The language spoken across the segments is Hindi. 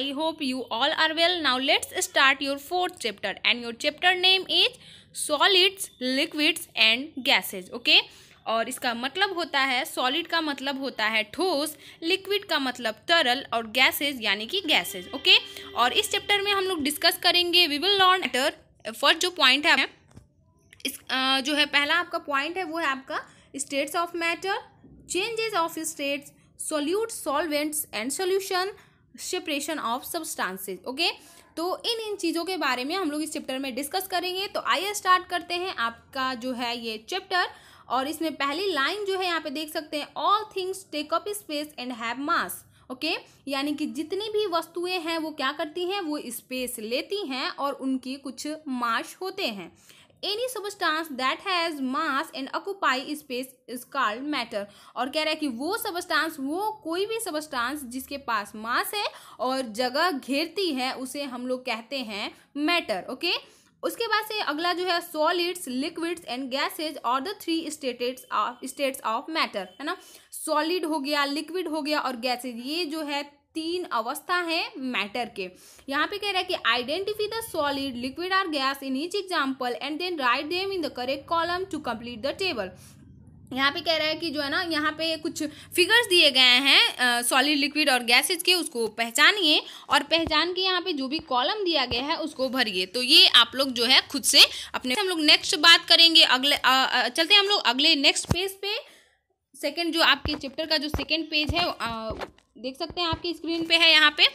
I hope you all are well now let's start your fourth chapter and your chapter name is solids liquids and gases okay और इसका मतलब होता है सॉलिड का मतलब होता है ठोस लिक्विड का मतलब तरल और गैसेज यानी कि गैसेज ओके और इस चैप्टर में हम लोग डिस्कस करेंगे we will learn after first जो पॉइंट है इस जो है पहला आपका पॉइंट है वो है आपका states of matter changes of states solute solvents and solution separation of substances okay तो इन इन चीज़ों के बारे में हम लोग इस चैप्टर में डिस्कस करेंगे तो आइए स्टार्ट करते हैं आपका जो है ये चैप्टर और इसमें पहली लाइन जो है यहाँ पे देख सकते हैं all things take up space and have mass okay यानी कि जितनी भी वस्तुएं हैं वो क्या करती हैं वो स्पेस लेती हैं और उनकी कुछ मास होते हैं any substance that has mass and occupy space is called matter और कह रहा है कि वो सबस्टांस वो कोई भी सबस्टांस जिसके पास मास है और जगह घेरती है उसे हम लोग कहते हैं मैटर ओके उसके बाद से अगला जो है सॉलिड्स लिक्विड्स एंड गैसेज और the three states states of matter है ना सॉलिड हो गया लिक्विड हो गया और गैसेज ये जो है तीन अवस्था है मैटर के यहाँ पे कह रहा है कि आइडेंटिफाई द सॉलिड लिक्विड और gas in each example and then write them in the correct column to complete the table यहाँ पे कह रहा है कि जो है ना यहाँ पे कुछ फिगर्स दिए गए हैं सॉलिड लिक्विड और गैसेज के उसको पहचानिए और पहचान के यहाँ पे जो भी कॉलम दिया गया है उसको भरिए तो ये आप लोग जो है खुद से अपने हम लोग नेक्स्ट बात करेंगे अगले आ, आ, चलते हैं हम लोग अगले नेक्स्ट पेज पे सेकेंड जो आपके चैप्टर का जो सेकेंड पेज है आ, देख सकते हैं आपकी स्क्रीन पे है यहाँ पे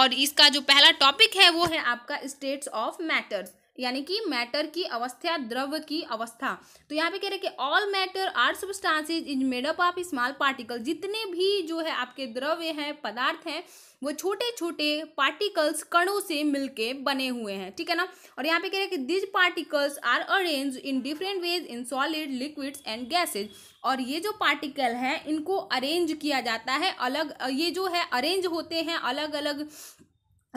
और इसका जो पहला टॉपिक है वो है आपका स्टेट्स ऑफ मैटर्स यानी कि मैटर की अवस्था द्रव की अवस्था तो यहाँ पे कह रहे हैं कि all matter are substances is made up of small particle जितने भी जो है आपके द्रव्य हैं पदार्थ हैं वो छोटे छोटे पार्टिकल्स कणों से मिलके बने हुए हैं ठीक है ना और यहाँ पे कह रहे हैं कि these particles are arrange in different ways in solid liquids and gases और ये जो पार्टिकल हैं इनको अरेंज किया जाता है अलग ये जो है अरेंज होते हैं अलग अलग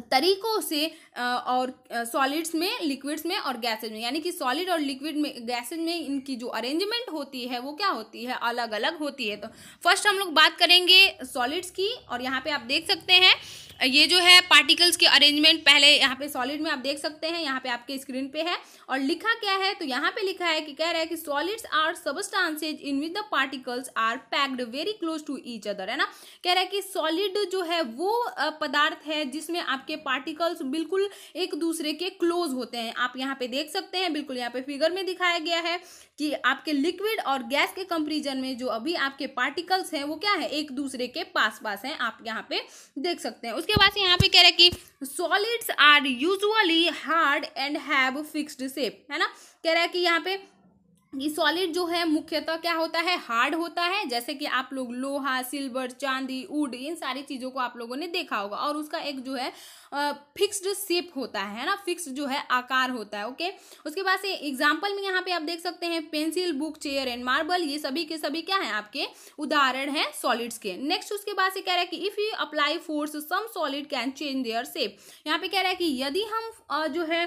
तरीकों से और सॉलिड्स में लिक्विड्स में और गैसेज में यानी कि सॉलिड और लिक्विड में गैसेज में इनकी जो अरेंजमेंट होती है वो क्या होती है अलग अलग होती है तो फर्स्ट हम लोग बात करेंगे सॉलिड्स की और यहाँ पे आप देख सकते हैं ये जो है पार्टिकल्स के अरेंजमेंट पहले यहाँ पे सॉलिड में आप देख सकते हैं यहाँ पे आपके स्क्रीन पे है और लिखा क्या है तो यहाँ पे लिखा है कि कह रहा है कि solids are substances in with the particles are packed very close to each other है ना कह रहा है कि सॉलिड जो है वो पदार्थ है जिसमें आप आपके पार्टिकल्स बिल्कुल एक दूसरे के क्लोज होते हैं आप यहाँ पे देख सकते हैं बिल्कुल यहाँ पे फिगर में दिखाया गया है कि आपके लिक्विड और गैस के कंपेरिजन में जो अभी आपके पार्टिकल्स हैं वो क्या है एक दूसरे के पास पास हैं आप यहाँ पे देख सकते हैं उसके बाद यहाँ पे कह रहे हैं कि solids are usually hard and have fixed shape है ना कह रहा है कि यहाँ पे ये सॉलिड जो है मुख्यतः क्या होता है हार्ड होता है जैसे कि आप लोग लोहा सिल्वर चांदी उड इन सारी चीज़ों को आप लोगों ने देखा होगा और उसका एक जो है फिक्स्ड शेप होता है ना फिक्स्ड जो है आकार होता है ओके उसके बाद से एग्जाम्पल में यहाँ पे आप देख सकते हैं pencil book chair and marble ये सभी के सभी क्या है आपके उदाहरण है सॉलिड्स के नेक्स्ट उसके बाद से कह रहा है कि if you apply force some solid can change their shape यहाँ पे कह रहा है कि यदि हम जो है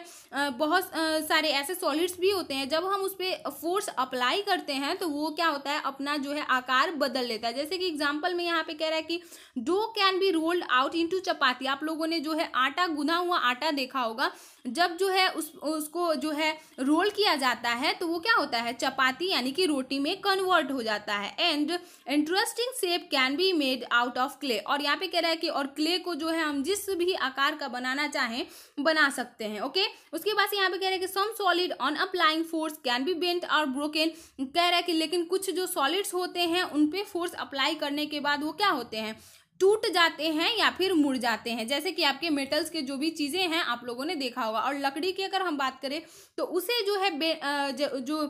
बहुत सारे ऐसे सॉलिड्स भी होते हैं जब हम उस पर फोर्स फोर्स अप्लाई करते हैं तो वो क्या होता है अपना जो है आकार बदल लेता है जैसे कि एग्जाम्पल में यहाँ पे कह रहा है कि dough can be rolled out into chapati आप लोगों ने जो है आटा गुना हुआ आटा देखा होगा जब जो है उस उसको जो है रोल किया जाता है तो वो क्या होता है चपाती यानी कि रोटी में कन्वर्ट हो जाता है and interesting shape can be made out of clay और यहाँ पे कह रहा है कि और क्ले को जो है हम जिस भी आकार का बनाना चाहें बना सकते हैं ओके उसके बाद यहाँ पे कह रहे हैं कि some solid on applying force can be bent और ब्रोकन कह रहा है कि लेकिन कुछ जो सॉलिड्स होते हैं उन पर फोर्स अप्लाई करने के बाद वो क्या होते हैं टूट जाते हैं या फिर मुड़ जाते हैं जैसे कि आपके मेटल्स के जो भी चीज़ें हैं आप लोगों ने देखा होगा और लकड़ी की अगर हम बात करें तो उसे जो है जो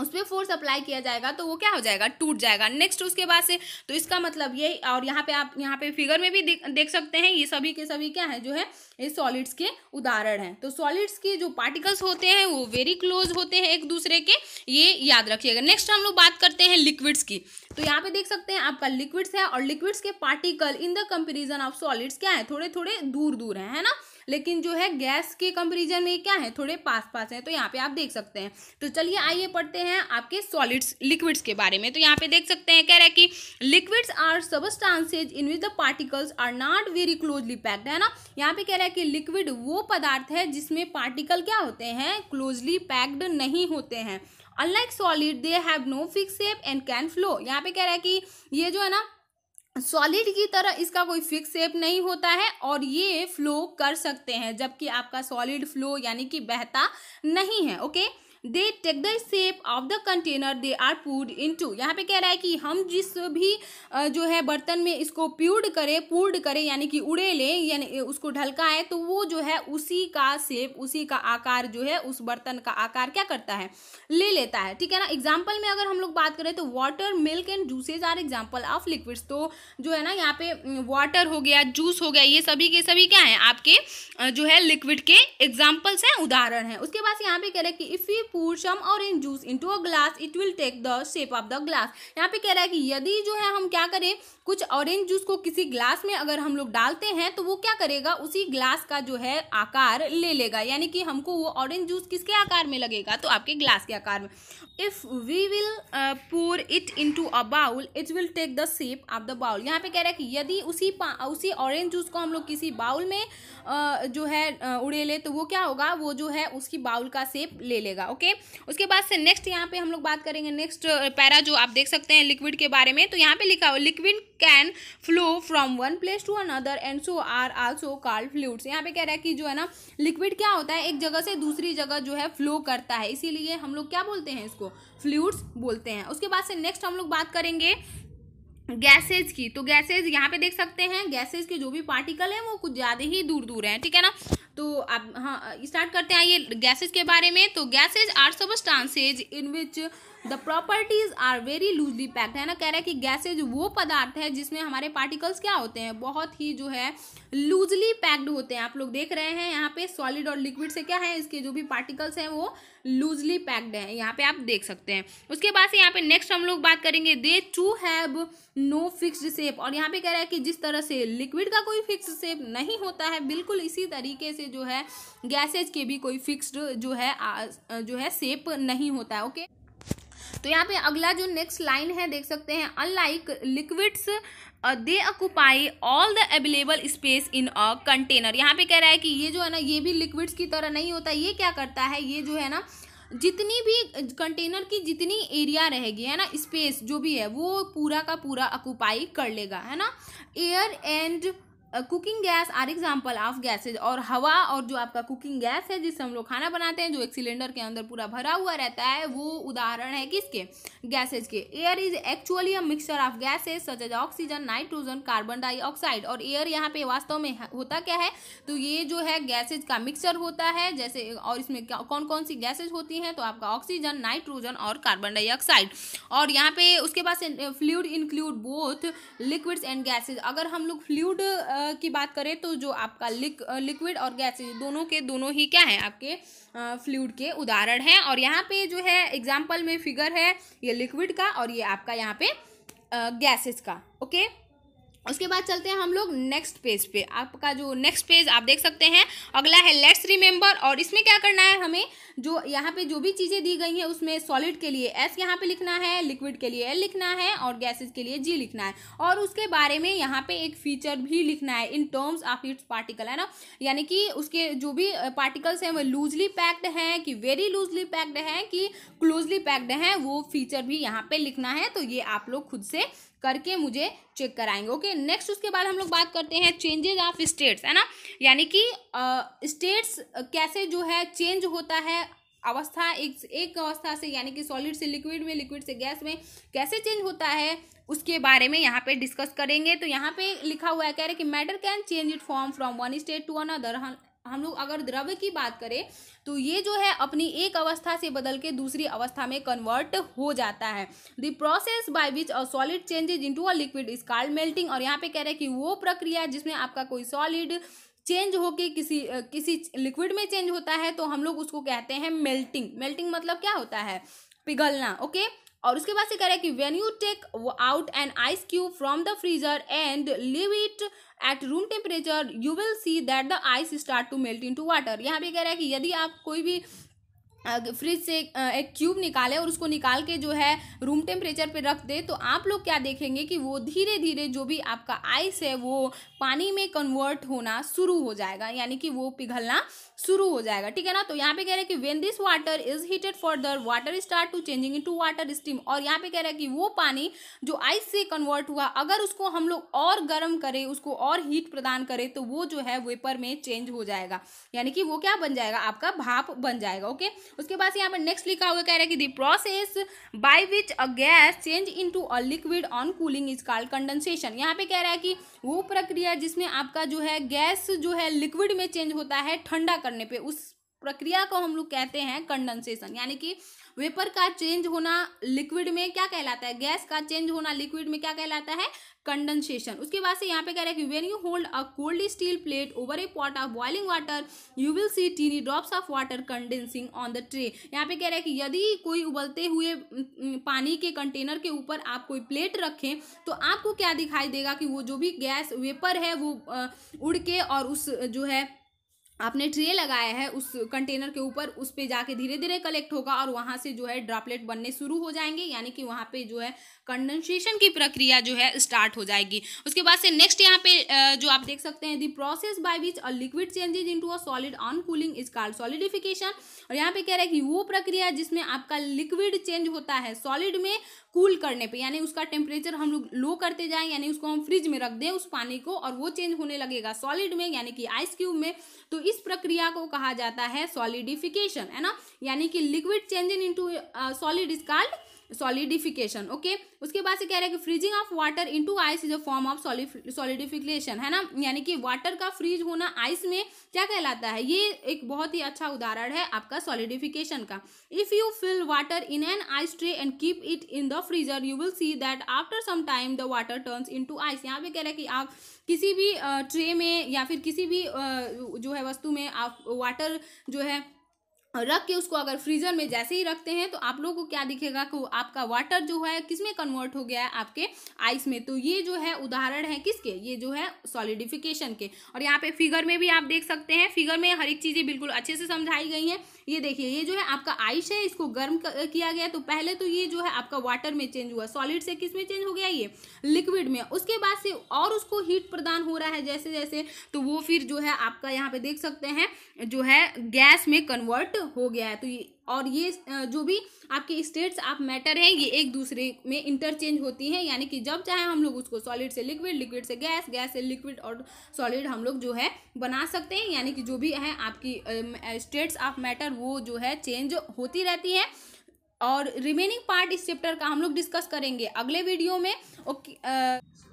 उस पर फोर्स अप्लाई किया जाएगा तो वो क्या हो जाएगा टूट जाएगा नेक्स्ट उसके बाद से तो इसका मतलब ये और यहाँ पे आप यहाँ पे फिगर में भी दे, देख सकते हैं ये सभी के सभी क्या है जो है ये सॉलिड्स के उदाहरण हैं तो सॉलिड्स के जो पार्टिकल्स होते हैं वो वेरी क्लोज होते हैं एक दूसरे के ये याद रखिएगा नेक्स्ट हम लोग बात करते हैं लिक्विड्स की तो यहाँ पे देख सकते हैं आपका लिक्विड्स है और लिक्विड्स के particle in the comparison of solids क्या है थोड़े थोड़े दूर दूर है, है ना लेकिन जो है गैस के कंपेरिजन में क्या है थोड़े पास पास हैं तो यहाँ पे आप देख सकते हैं तो चलिए आइए पढ़ते हैं आपके सॉलिड्स लिक्विड्स के बारे में तो यहाँ पे देख सकते हैं कह रहे हैं कि liquids are substances in with the particles are not very closely packed है ना यहाँ पे कह रहा है कि लिक्विड वो पदार्थ है जिसमें पार्टिकल क्या होते हैं क्लोजली पैक्ड नहीं होते हैं unlike solid they have no fix shape and can flow यहाँ पे कह रहा है कि ये जो है ना सॉलिड की तरह इसका कोई फिक्स शेप नहीं होता है और ये फ्लो कर सकते हैं जबकि आपका सॉलिड फ्लो यानी कि बहता नहीं है okay they take the shape of the container they are in to यहाँ पे कह रहा है कि हम जिस भी जो है बर्तन में इसको प्यूर्ड करें पूर्ड करें यानी कि उड़े लें यानी उसको ढलकाएं तो वो जो है उसी का सेप उसी का आकार जो है उस बर्तन का आकार क्या करता है ले लेता है ठीक है ना एग्जाम्पल में अगर हम लोग बात करें तो water milk and juices are example of liquids तो जो है ना यहाँ पे वाटर हो गया जूस हो गया ये सभी के सभी क्या है आपके जो है लिक्विड के एग्जाम्पल्स हैं उदाहरण है उसके बाद यहाँ पे कह रहे हैं कि if you pour some juice juice into a glass it will take the shape of the glass यहाँ पे कह रहा है कि यदि जो है हम क्या करें कुछ ऑरेंज जूस को किसी ग्लास में अगर हम लोग डालते हैं तो वो क्या करेगा उसी ग्लास का जो है आकार ले लेगा यानी कि हमको वो ऑरेंज जूस किसके आकार में लगेगा तो आपके ग्लास के आकार में if we will pour it into a bowl it will take the shape of the bowl यहाँ पे कह रहा है कि यदि उसी उसी ऑरेंज जूस को हम लोग किसी बाउल में uh, जो है uh, उड़ेले तो वो क्या होगा वो जो है उसकी बाउल का शेप ले लेगा ओके ओके उसके बाद से नेक्स्ट यहाँ पे हम लोग बात करेंगे नेक्स्ट पैरा जो आप देख सकते हैं लिक्विड के बारे में तो यहाँ पे लिखा हुआ liquid can flow from one place to another and so are also called fluids यहाँ पे कह रहा है कि जो है ना लिक्विड क्या होता है एक जगह से दूसरी जगह जो है फ्लो करता है इसीलिए हम लोग क्या बोलते हैं इसको फ्लूड्स बोलते हैं उसके बाद से नेक्स्ट हम लोग बात करेंगे गैसेज की तो गैसेज यहाँ पे देख सकते हैं गैसेज के जो भी पार्टिकल हैं वो कुछ ज़्यादा ही दूर दूर हैं ठीक है ना तो अब हाँ स्टार्ट करते हैं ये गैसेज के बारे में तो gases are substances in which the properties are very loosely packed है ना कह रहा है कि गैसेज वो पदार्थ है जिसमें हमारे पार्टिकल्स क्या होते हैं बहुत ही जो है लूजली पैक्ड होते हैं आप लोग देख रहे हैं यहाँ पे सॉलिड और लिक्विड से क्या है इसके जो भी पार्टिकल्स हैं वो लूजली पैक्ड है यहाँ पे आप देख सकते हैं उसके बाद से यहाँ पे नेक्स्ट हम लोग बात करेंगे they too have no fixed shape और यहाँ पे कह रहा है कि जिस तरह से लिक्विड का कोई फिक्स शेप नहीं होता है बिल्कुल इसी तरीके से जो है गैसेज के भी कोई फिक्स्ड जो है जो है शेप नहीं होता है ओके okay? तो यहाँ पे अगला जो नेक्स्ट लाइन है देख सकते हैं unlike liquids they occupy all the available space in a container यहाँ पे कह रहा है कि ये जो है ना ये भी लिक्विड्स की तरह नहीं होता ये क्या करता है ये जो है ना जितनी भी कंटेनर uh, की जितनी एरिया रहेगी है ना स्पेस जो भी है वो पूरा का पूरा अकुपाई कर लेगा है ना air and cooking gas are example of gases और हवा और जो आपका कुकिंग गैस है जिससे हम लोग खाना बनाते हैं जो एक सिलेंडर के अंदर पूरा भरा हुआ रहता है वो उदाहरण है किसके गैसेज के air is actually a mixture of gases such as oxygen nitrogen carbon dioxide और एयर यहाँ पे वास्तव में होता क्या है तो ये जो है गैसेज का मिक्सचर होता है जैसे और इसमें कौन कौन सी गैसेज होती हैं तो आपका ऑक्सीजन नाइट्रोजन और कार्बन डाइऑक्साइड और यहाँ पे उसके पास fluid include both liquids and gases अगर हम लोग फ्लूड की बात करें तो जो आपका लिक, लिक्विड और गैसेज दोनों के दोनों ही क्या है आपके फ्लूड के उदाहरण हैं और यहाँ पे जो है एग्जाम्पल में फिगर है ये लिक्विड का और ये आपका यहाँ पे गैसेज का ओके उसके बाद चलते हैं हम लोग नेक्स्ट पेज पे आपका जो नेक्स्ट पेज आप देख सकते हैं अगला है लेट्स रिमेंबर और इसमें क्या करना है हमें जो यहाँ पे जो भी चीज़ें दी गई हैं उसमें सॉलिड के लिए एस यहाँ पे लिखना है लिक्विड के लिए एल लिखना है और गैसेज के लिए जी लिखना है और उसके बारे में यहाँ पे एक फीचर भी लिखना है in terms of its particle है ना यानी कि उसके जो भी पार्टिकल्स हैं वो लूजली पैक्ड हैं कि वेरी लूजली पैक्ड हैं कि क्लोजली पैक्ड हैं वो फीचर भी यहाँ पे लिखना है तो ये आप लोग खुद से करके मुझे चेक कराएंगे ओके नेक्स्ट उसके बाद हम लोग बात करते हैं चेंजेज ऑफ स्टेट्स है ना यानी कि स्टेट्स कैसे जो है चेंज होता है अवस्था एक एक अवस्था से यानी कि सॉलिड से लिक्विड में लिक्विड से गैस में कैसे चेंज होता है उसके बारे में यहाँ पे डिस्कस करेंगे तो यहाँ पे लिखा हुआ है कह रहे कि matter can change it form from one state to another हम लोग अगर द्रव्य की बात करें तो ये जो है अपनी एक अवस्था से बदल के दूसरी अवस्था में कन्वर्ट हो जाता है the process by which a solid changes into a liquid is called melting और यहाँ पे कह रहे हैं कि वो प्रक्रिया जिसमें आपका कोई सॉलिड चेंज होके किसी किसी लिक्विड में चेंज होता है तो हम लोग उसको कहते हैं मेल्टिंग मेल्टिंग मतलब क्या होता है पिघलना ओके और उसके बाद से कह रहे हैं कि when you take out an ice cube from the freezer and leave it at room temperature you will see that the ice start to melt into water यहाँ पे कह रहा है कि यदि आप कोई भी फ्रिज से एक क्यूब निकाले और उसको निकाल के जो है रूम टेम्परेचर पे रख दे तो आप लोग क्या देखेंगे कि वो धीरे धीरे जो भी आपका आइस है वो पानी में कन्वर्ट होना शुरू हो जाएगा यानी कि वो पिघलना शुरू हो जाएगा ठीक है ना तो यहाँ पे कह रहे हैं कि when this water is heated the water start to changing into water steam और यहाँ पे कह रहा है कि वो पानी जो आइस से कन्वर्ट हुआ अगर उसको हम लोग और गर्म करें उसको और हीट प्रदान करें तो वो जो है वेपर में चेंज हो जाएगा यानी कि वो क्या बन जाएगा आपका भाप बन जाएगा ओके उसके बाद यहाँ पर नेक्स्ट लिखा हुआ कह रहा है कि the process by which a gas change into a liquid on cooling is called condensation यहाँ पे कह रहा है कि वो प्रक्रिया जिसमें आपका जो है गैस जो है लिक्विड में चेंज होता है ठंडा करने पर उस प्रक्रिया को हम लोग कहते हैं कंडेंसेशन यानी कि वेपर का चेंज होना लिक्विड में क्या कहलाता है गैस का चेंज होना लिक्विड में क्या कहलाता है कंडेंसेशन उसके बाद से यहाँ पे कह रहा है कि when you hold a cold steel plate over a pot of boiling water you will see tiny drops of water condensing on the tray यहाँ पे कह रहा है कि यदि कोई उबलते हुए पानी के कंटेनर के ऊपर आप कोई प्लेट रखें तो आपको क्या दिखाई देगा कि वो जो भी गैस वेपर है वो उड़ के और उस जो है आपने ट्रे लगाया है उस कंटेनर के ऊपर उस पर जाके धीरे धीरे कलेक्ट होगा और वहाँ से जो है ड्रॉपलेट बनने शुरू हो जाएंगे यानी कि वहाँ पे जो है कंडेंसेशन की प्रक्रिया जो है स्टार्ट हो जाएगी उसके बाद से नेक्स्ट यहाँ पे जो आप देख सकते हैं the process by which a liquid changes into a solid on cooling is called solidification और यहाँ पे कह रहा है कि वो प्रक्रिया जिसमें आपका लिक्विड चेंज होता है सॉलिड में कूल करने पे यानी उसका टेम्परेचर हम लोग लो करते जाएं यानी उसको हम फ्रिज में रख दें उस पानी को और वो चेंज होने लगेगा सॉलिड में यानी कि आइस क्यूब में तो इस प्रक्रिया को कहा जाता है सॉलिडिफिकेशन है ना यानी कि liquid change into solid is called solidification okay उसके बाद से कह रहे हैं कि freezing of water into ice is a form of solidification है ना यानी कि वाटर का फ्रीज होना आइस में क्या कहलाता है ये एक बहुत ही अच्छा उदाहरण है आपका सॉलिडिफिकेशन का if you fill water in an ice tray and keep it in the freezer you will see that after some time the water turns to ice यहाँ पे कह रहे हैं कि आप किसी भी ट्रे में या फिर किसी भी जो है वस्तु में आप वाटर जो है रख के उसको अगर फ्रीजर में जैसे ही रखते हैं तो आप लोगों को क्या दिखेगा कि आपका वाटर जो है किस में कन्वर्ट हो गया है आपके आइस में तो ये जो है उदाहरण है किसके ये जो है सॉलिडिफिकेशन के और यहाँ पे फिगर में भी आप देख सकते हैं फिगर में हर एक चीज़ें बिल्कुल अच्छे से समझाई गई हैं ये देखिए ये जो है आपका आइस है इसको गर्म किया गया तो पहले तो ये जो है आपका वाटर में चेंज हुआ सॉलिड से किस में चेंज हो गया ये लिक्विड में उसके बाद से और उसको हीट प्रदान हो रहा है जैसे जैसे तो वो फिर जो है आपका यहाँ पे देख सकते हैं जो है गैस में कन्वर्ट हो गया है तो ये और ये जो भी आपके स्टेट्स आप मैटर हैं ये एक दूसरे में इंटरचेंज होती हैं यानी कि जब चाहे हम लोग उसको सॉलिड से लिक्विड लिक्विड से गैस गैस से लिक्विड और सॉलिड हम लोग जो है बना सकते हैं यानी कि जो भी है आपकी स्टेट्स ऑफ मैटर वो जो है चेंज होती रहती है और रिमेनिंग पार्ट इस चैप्टर का हम लोग डिस्कस करेंगे अगले वीडियो में ओके